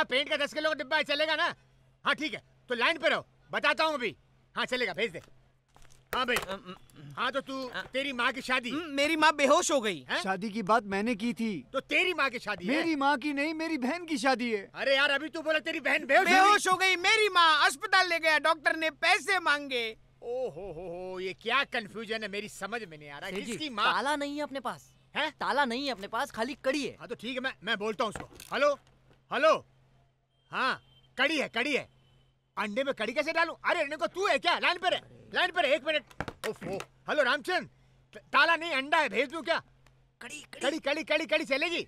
हाँ पेंट का दस किलो का डिब्बा चलेगा ना हाँ ठीक है तो लाइन पे रहो बताता हूँ अभी हाँ चलेगा भेज दे हाँ भाई हाँ तो तू तेरी माँ की शादी मेरी माँ बेहोश हो गई है? शादी की बात मैंने की थी तो तेरी माँ की शादी मेरी माँ की नहीं मेरी बहन की शादी है अरे यार अभी तू बोला तेरी बहन बेहोश बेहोश हो गई मेरी माँ अस्पताल ले गया डॉक्टर ने पैसे मांगे ओहो हो हो ये क्या कंफ्यूजन है मेरी समझ में नहीं आ रहा किसकी माँ ताला नहीं है अपने पास है ताला नहीं है अपने पास खाली कड़ी है हाँ तो ठीक है मैं मैं बोलता हूँ उसको हेलो हेलो हाँ कड़ी है कड़ी है अंडे में कड़ी कैसे डालू अरे अंडे को तू है क्या लाइन पर है लाइन पर है एक मिनट ओफो हेलो रामचंद ताला नहीं अंडा है भेज दू क्या कड़ी कड़ी कड़ी कड़ी कड़ी चलेगी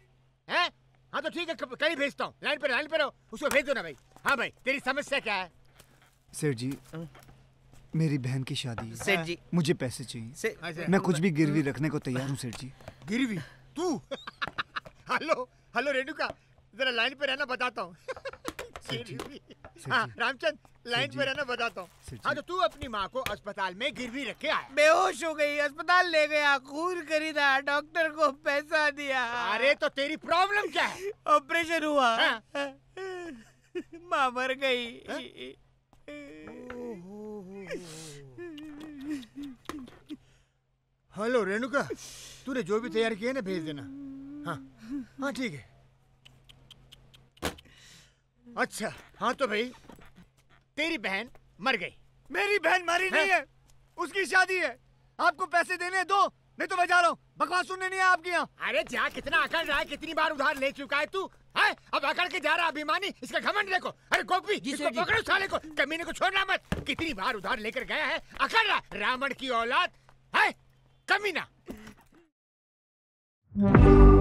है हाँ तो ठीक है कड़ी भेजता हूँ लाइन पर लाइन पर हो उसको भेज दो ना भाई हाँ भाई तेरी समस्या क्या है सर जी हाँ। मेरी बहन की शादी है सेठ जी मुझे पैसे चाहिए हाँ, मैं कुछ भी गिरवी रखने को तैयार हूँ सेठ जी गिरवी तू हेलो हेलो रेणुका जरा लाइन पर रहना बताता हूँ हाँ, रामचंद लाइन में रहना बताता हूँ हाँ तो तू अपनी माँ को अस्पताल में गिरवी रखे आया बेहोश हो गई अस्पताल ले गया खून खरीदा डॉक्टर को पैसा दिया अरे तो तेरी प्रॉब्लम क्या है ऑपरेशन हुआ हाँ। माँ मर गई हाँ। हेलो रेणुका तूने जो भी तैयार किया ना भेज देना हाँ हाँ ठीक है अच्छा हाँ तो भाई तेरी बहन मर गई मेरी बहन मरी नहीं हाँ। है उसकी शादी है आपको पैसे देने दो नहीं तो मैं जा रहा हूँ बकवास सुनने नहीं है आपके यहाँ अरे जा कितना अकड़ रहा है कितनी बार उधार ले चुका है तू है हाँ, अब अकड़ के जा रहा अभिमानी इसका घमंड देखो अरे गोपी इसको पकड़ो साले को कमीने को छोड़ना मत कितनी बार उधार लेकर गया है अकड़ रहा रावण की औलाद है कमीना